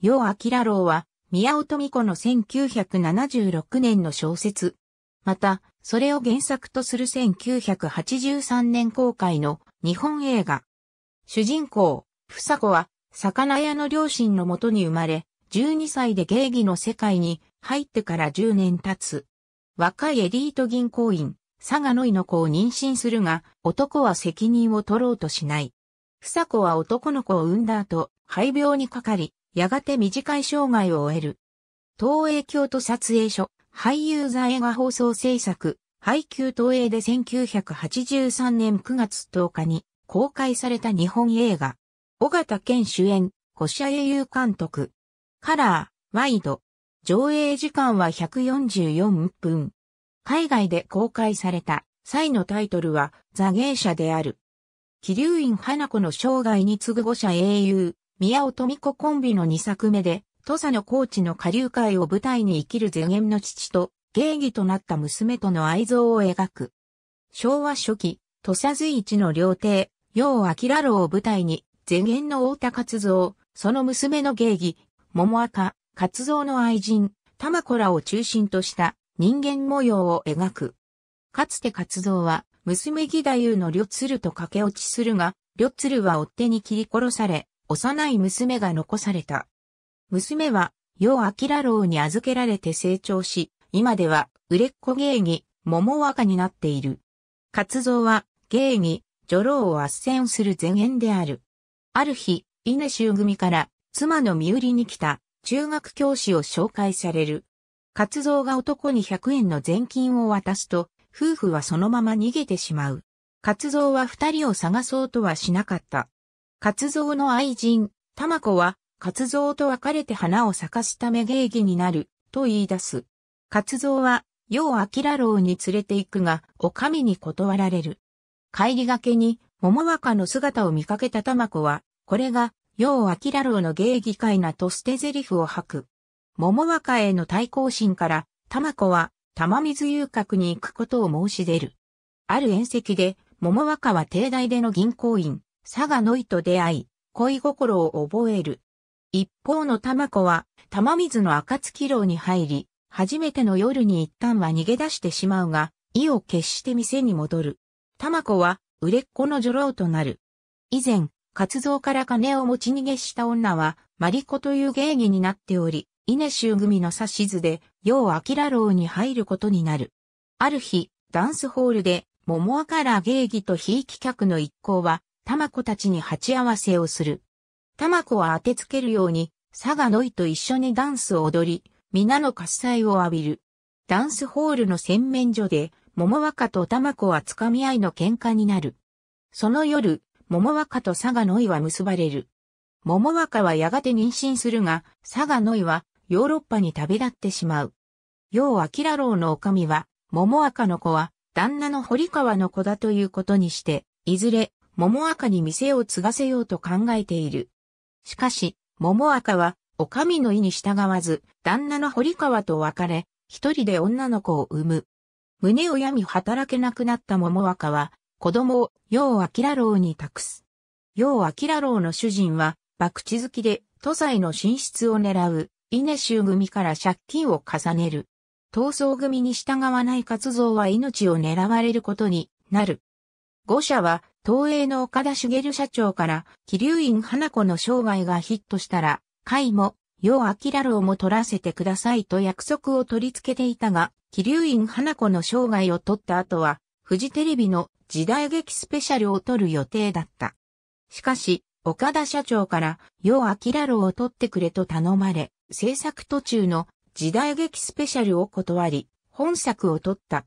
楊明郎は、宮尾富子の1976年の小説。また、それを原作とする1983年公開の日本映画。主人公、房子は、魚屋の両親のもとに生まれ、12歳で芸妓の世界に入ってから10年経つ。若いエリート銀行員、佐賀のいの子を妊娠するが、男は責任を取ろうとしない。房子は男の子を産んだ後、肺病にかかり、やがて短い生涯を終える。東映京都撮影所、俳優座映画放送制作、配給東映で1983年9月10日に公開された日本映画。尾形健主演、古社英雄監督。カラー、ワイド。上映時間は144分。海外で公開された際のタイトルは、ザ芸者である。ウ流院花子の生涯に次ぐ五社英雄、宮尾富子コンビの2作目で、土佐の高知の下流会を舞台に生きる前言の父と、芸妓となった娘との愛憎を描く。昭和初期、土佐随一の料亭、陽明郎を舞台に、前言の太田勝蔵、その娘の芸妓、桃赤、活動の愛人、玉子らを中心とした人間模様を描く。かつて活動は、娘義太夫の両鶴と駆け落ちするが、両鶴は追手に切り殺され、幼い娘が残された。娘は、らろ郎に預けられて成長し、今では売れっ子芸妓、桃若になっている。活動は、芸妓、女郎を圧戦する前縁である。ある日、稲州組から、妻の身売りに来た、中学教師を紹介される。活動が男に100円の前金を渡すと、夫婦はそのまま逃げてしまう。活動は二人を探そうとはしなかった。活蔵の愛人、玉子は、活蔵と別れて花を咲かすため芸妓になる、と言い出す。活蔵は、よう明郎に連れて行くが、お上に断られる。帰りがけに、桃若の姿を見かけた玉子は、これが、よう明郎の芸妓会なと捨て台詞を吐く。桃若への対抗心から、玉子は、玉水遊郭に行くことを申し出る。ある宴席で、桃若は帝大での銀行員、佐賀の井と出会い、恋心を覚える。一方の玉子は、玉水の暁楼に入り、初めての夜に一旦は逃げ出してしまうが、意を決して店に戻る。玉子は、売れっ子の女郎となる。以前、活動から金を持ち逃げした女は、マリコという芸妓になっており、稲衆組の指図で、ようア楼に入ることになる。ある日、ダンスホールで、桃赤ら芸妓とひいき客の一行は、玉子たちに鉢合わせをする。玉子は当てつけるように、佐賀のいと一緒にダンスを踊り、皆の喝采を浴びる。ダンスホールの洗面所で、桃若と玉子は掴み合いの喧嘩になる。その夜、桃若と佐賀のいは結ばれる。桃若はやがて妊娠するが、佐賀のいはヨーロッパに旅立ってしまう。ラ明郎の女将は、桃若の子は、旦那の堀川の子だということにして、いずれ、桃赤に店を継がせようと考えている。しかし、桃赤は、お上の意に従わず、旦那の堀川と別れ、一人で女の子を産む。胸を病み働けなくなった桃赤は、子供を、陽明郎に託す。陽明郎の主人は、博打好きで、都西の進出を狙う、稲州組から借金を重ねる。闘争組に従わない活動は命を狙われることになる。五社は、東映の岡田茂社長から、気流院花子の生涯がヒットしたら、会も、ようあきらろうも取らせてくださいと約束を取り付けていたが、気流院花子の生涯を取った後は、フジテレビの時代劇スペシャルを取る予定だった。しかし、岡田社長から、ようあきらろを取ってくれと頼まれ、制作途中の時代劇スペシャルを断り、本作を取った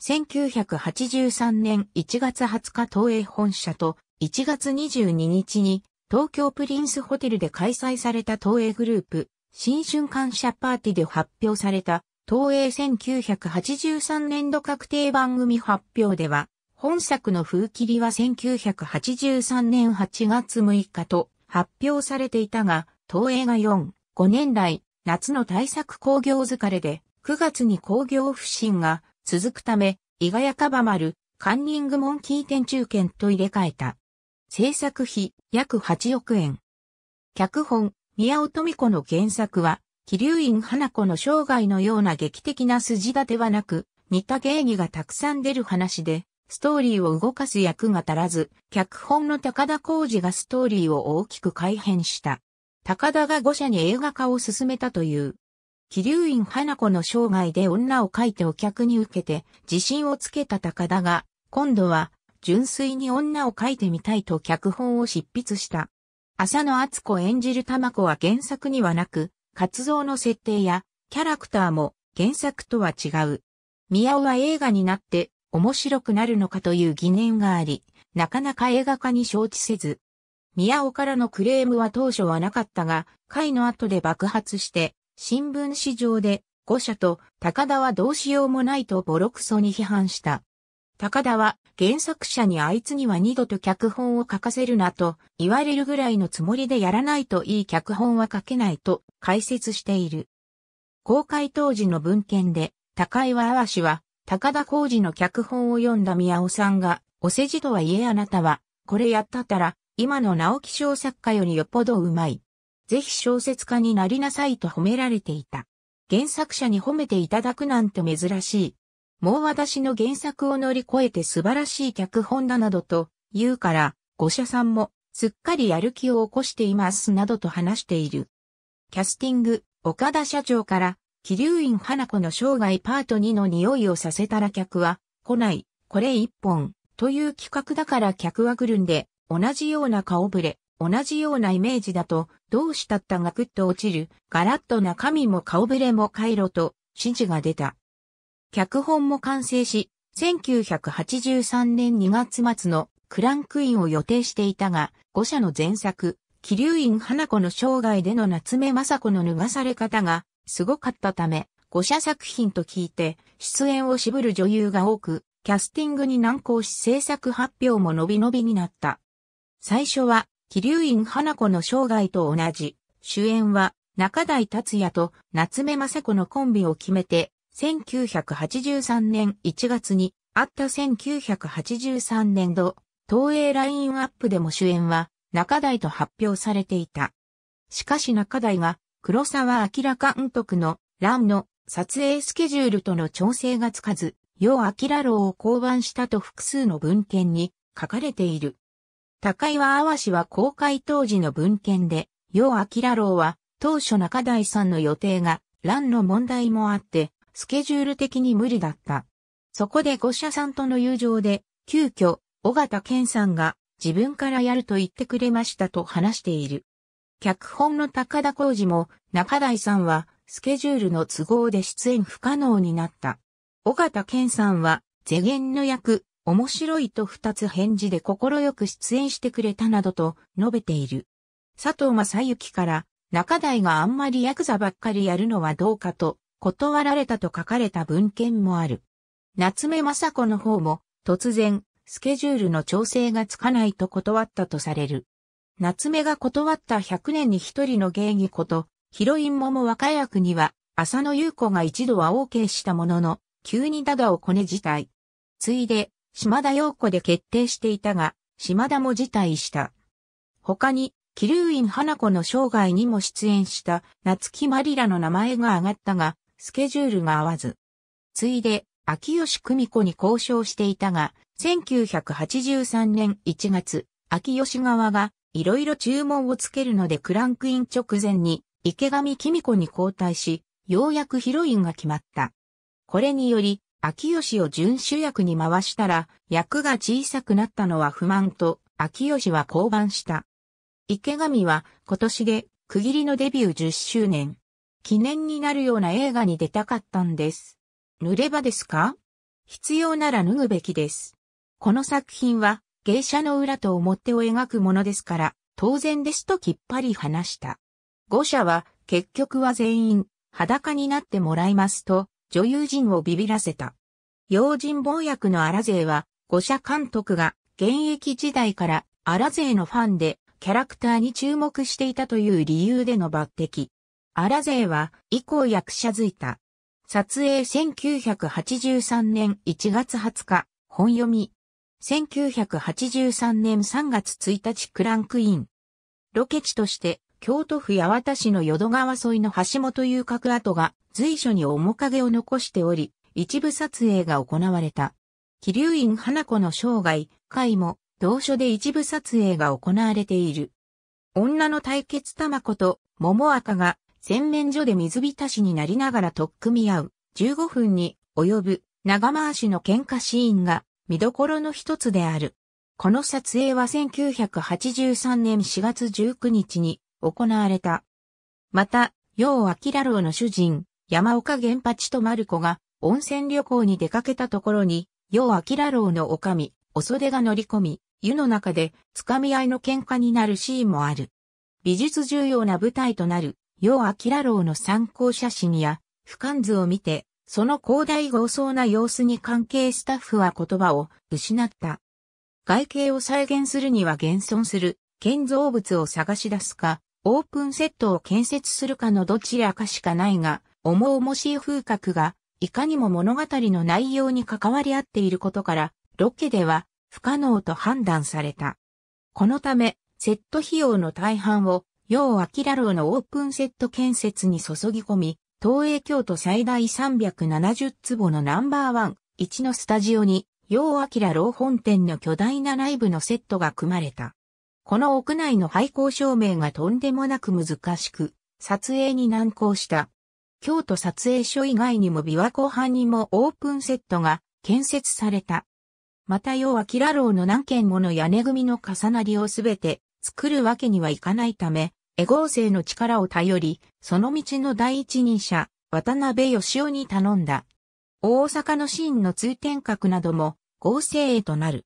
1983年1月20日東映本社と1月22日に東京プリンスホテルで開催された東映グループ新春感謝パーティーで発表された東映1983年度確定番組発表では本作の風切りは1983年8月6日と発表されていたが東映が4、5年来夏の対策工業疲れで9月に工業不振が続くため、伊賀屋かばまる、カンニングモンキー店中券と入れ替えた。制作費約8億円。脚本、宮尾富子の原作は、気流院花子の生涯のような劇的な筋立てはなく、似た芸儀がたくさん出る話で、ストーリーを動かす役が足らず、脚本の高田浩二がストーリーを大きく改変した。高田が五社に映画化を進めたという、気流院花子の生涯で女を描いてお客に受けて自信をつけた高田が、今度は純粋に女を描いてみたいと脚本を執筆した。浅野敦子演じる玉子は原作にはなく、活動の設定やキャラクターも原作とは違う。宮尾は映画になって面白くなるのかという疑念があり、なかなか映画化に承知せず。宮尾からのクレームは当初はなかったが、回の後で爆発して、新聞市場で5社と高田はどうしようもないとボロクソに批判した。高田は原作者にあいつには二度と脚本を書かせるなと言われるぐらいのつもりでやらないといい脚本は書けないと解説している。公開当時の文献で高岩淡氏は高田浩二の脚本を読んだ宮尾さんがお世辞とはいえあなたはこれやったたら今の直木賞作家よりよっぽどうまい。ぜひ小説家になりなさいと褒められていた。原作者に褒めていただくなんて珍しい。もう私の原作を乗り越えて素晴らしい脚本だなどと言うから、五社さんもすっかりやる気を起こしていますなどと話している。キャスティング、岡田社長から、ウイ院花子の生涯パート2の匂いをさせたら客は来ない、これ一本という企画だから客は来るんで、同じような顔ぶれ、同じようなイメージだと、どうしたったがくっと落ちる、ガラッと中身も顔ぶれも回路と指示が出た。脚本も完成し、1983年2月末のクランクインを予定していたが、5社の前作、気流院花子の生涯での夏目雅子の脱がされ方がすごかったため、5社作品と聞いて出演を渋る女優が多く、キャスティングに難航し制作発表も伸び伸びになった。最初は気流院花子の生涯と同じ、主演は中台達也と夏目雅子のコンビを決めて、1983年1月にあった1983年度、東映ラインアップでも主演は中台と発表されていた。しかし中台が黒沢明監督の乱の撮影スケジュールとの調整がつかず、要明郎を降板したと複数の文献に書かれている。高岩淡氏は公開当時の文献で、楊明郎は、当初中台さんの予定が、乱の問題もあって、スケジュール的に無理だった。そこで五社さんとの友情で、急遽、尾形健さんが、自分からやると言ってくれましたと話している。脚本の高田浩二も、中台さんは、スケジュールの都合で出演不可能になった。尾形健さんは、世間の役、面白いと二つ返事で心よく出演してくれたなどと述べている。佐藤正幸から中台があんまりヤクザばっかりやるのはどうかと断られたと書かれた文献もある。夏目雅子の方も突然スケジュールの調整がつかないと断ったとされる。夏目が断った100年に一人の芸妓こと、ヒロインもも若役には、浅野優子が一度は OK したものの、急にダダをこね自体。ついで、島田陽子で決定していたが、島田も辞退した。他に、キルウイン花子の生涯にも出演した夏木マリラの名前が挙がったが、スケジュールが合わず。ついで、秋吉久美子に交渉していたが、1983年1月、秋吉側がいろいろ注文をつけるのでクランクイン直前に池上紀美子に交代し、ようやくヒロインが決まった。これにより、秋吉を準主役に回したら、役が小さくなったのは不満と、秋吉は降板した。池上は今年で区切りのデビュー10周年。記念になるような映画に出たかったんです。濡れ場ですか必要なら脱ぐべきです。この作品は芸者の裏と表を描くものですから、当然ですときっぱり話した。五社は結局は全員裸になってもらいますと女優陣をビビらせた。用心棒役の荒勢は、五社監督が現役時代から荒勢のファンでキャラクターに注目していたという理由での抜擢。荒勢は以降役者づいた。撮影1983年1月20日、本読み。1983年3月1日クランクイン。ロケ地として京都府八幡市の淀川沿いの橋本遊郭跡が随所に面影を残しており、一部撮影が行われた。気流院花子の生涯、会も、同書で一部撮影が行われている。女の対決玉子と桃赤が洗面所で水浸しになりながらとっ組み合う15分に及ぶ長回しの喧嘩シーンが見どころの一つである。この撮影は1983年4月19日に行われた。また、楊明郎の主人、山岡源八と丸子が温泉旅行に出かけたところに、楊明郎の女将、お袖が乗り込み、湯の中で掴み合いの喧嘩になるシーンもある。美術重要な舞台となる、楊明郎の参考写真や、俯瞰図を見て、その広大豪壮な様子に関係スタッフは言葉を失った。外形を再現するには現存する建造物を探し出すか、オープンセットを建設するかのどちらかしかないが、重々しい風格が、いかにも物語の内容に関わり合っていることから、ロケでは不可能と判断された。このため、セット費用の大半を、ラ明郎のオープンセット建設に注ぎ込み、東映京都最大370坪のナンバーワン、1のスタジオに、ラ明郎本店の巨大なライブのセットが組まれた。この屋内の廃校照明がとんでもなく難しく、撮影に難航した。京都撮影所以外にも琵琶湖畔にもオープンセットが建設された。また要はキラローの何件もの屋根組の重なりをすべて作るわけにはいかないため、エゴーの力を頼り、その道の第一人者、渡辺義雄に頼んだ。大阪のシーンの通天閣なども合成へとなる。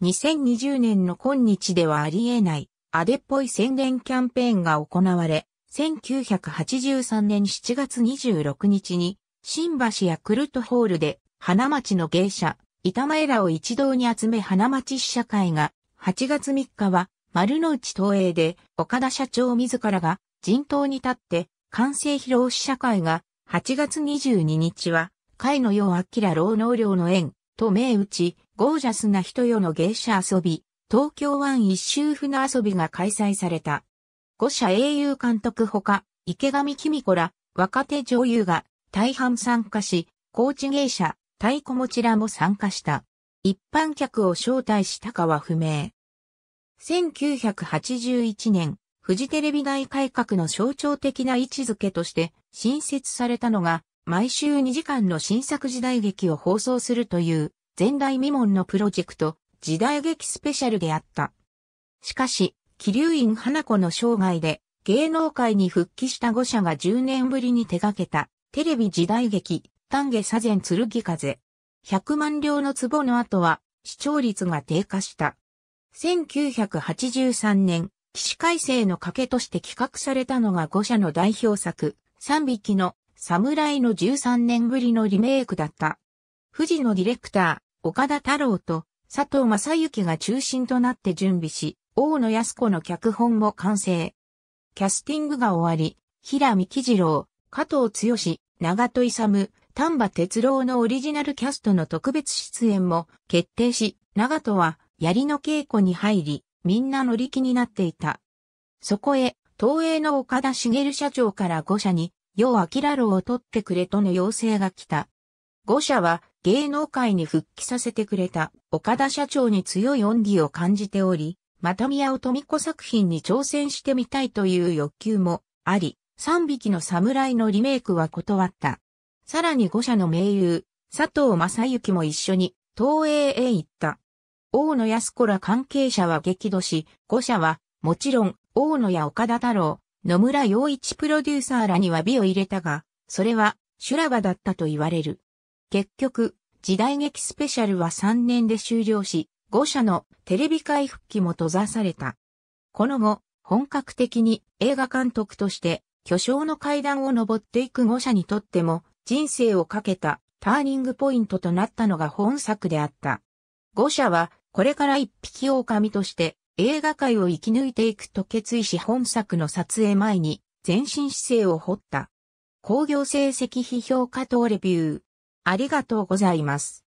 2020年の今日ではあり得ない、アデっぽい宣伝キャンペーンが行われ、1983年7月26日に、新橋やクルトホールで、花町の芸者、板前らを一堂に集め花町試写会が、8月3日は、丸の内東映で、岡田社長自らが、人頭に立って、完成披露試写会が、8月22日は、会のよう明ら労能量の縁、と銘打ち、ゴージャスな人よの芸者遊び、東京湾一周船遊びが開催された。五社英雄監督ほか、池上紀美子ら、若手女優が大半参加し、高知芸者、太鼓持ちらも参加した。一般客を招待したかは不明。1981年、フジテレビ大改革の象徴的な位置づけとして新設されたのが、毎週2時間の新作時代劇を放送するという前代未聞のプロジェクト、時代劇スペシャルであった。しかし、気流院花子の生涯で、芸能界に復帰した5社が10年ぶりに手掛けた、テレビ時代劇、丹下左前剣風。100万両の壺の後は、視聴率が低下した。1983年、起死回生の賭けとして企画されたのが5社の代表作、3匹の侍の13年ぶりのリメイクだった。富士のディレクター、岡田太郎と佐藤正幸が中心となって準備し、大野康子の脚本も完成。キャスティングが終わり、平見喜次郎、加藤剛、長戸勇、丹波哲郎のオリジナルキャストの特別出演も決定し、長戸は槍の稽古に入り、みんな乗り気になっていた。そこへ、東映の岡田茂社長から5社に、よう明郎を取ってくれとの要請が来た。5社は芸能界に復帰させてくれた岡田社長に強い恩義を感じており、また宮尾富子作品に挑戦してみたいという欲求もあり、3匹の侍のリメイクは断った。さらに5社の名優、佐藤正幸も一緒に東映へ行った。大野安子ら関係者は激怒し、5社は、もちろん、大野や岡田太郎、野村洋一プロデューサーらには美を入れたが、それは修羅場だったと言われる。結局、時代劇スペシャルは3年で終了し、5社のテレビ回復期も閉ざされた。この後、本格的に映画監督として巨匠の階段を登っていく5社にとっても人生をかけたターニングポイントとなったのが本作であった。5社はこれから一匹狼として映画界を生き抜いていくと決意し本作の撮影前に前進姿勢を掘った。工業成績批評家とレビュー。ありがとうございます。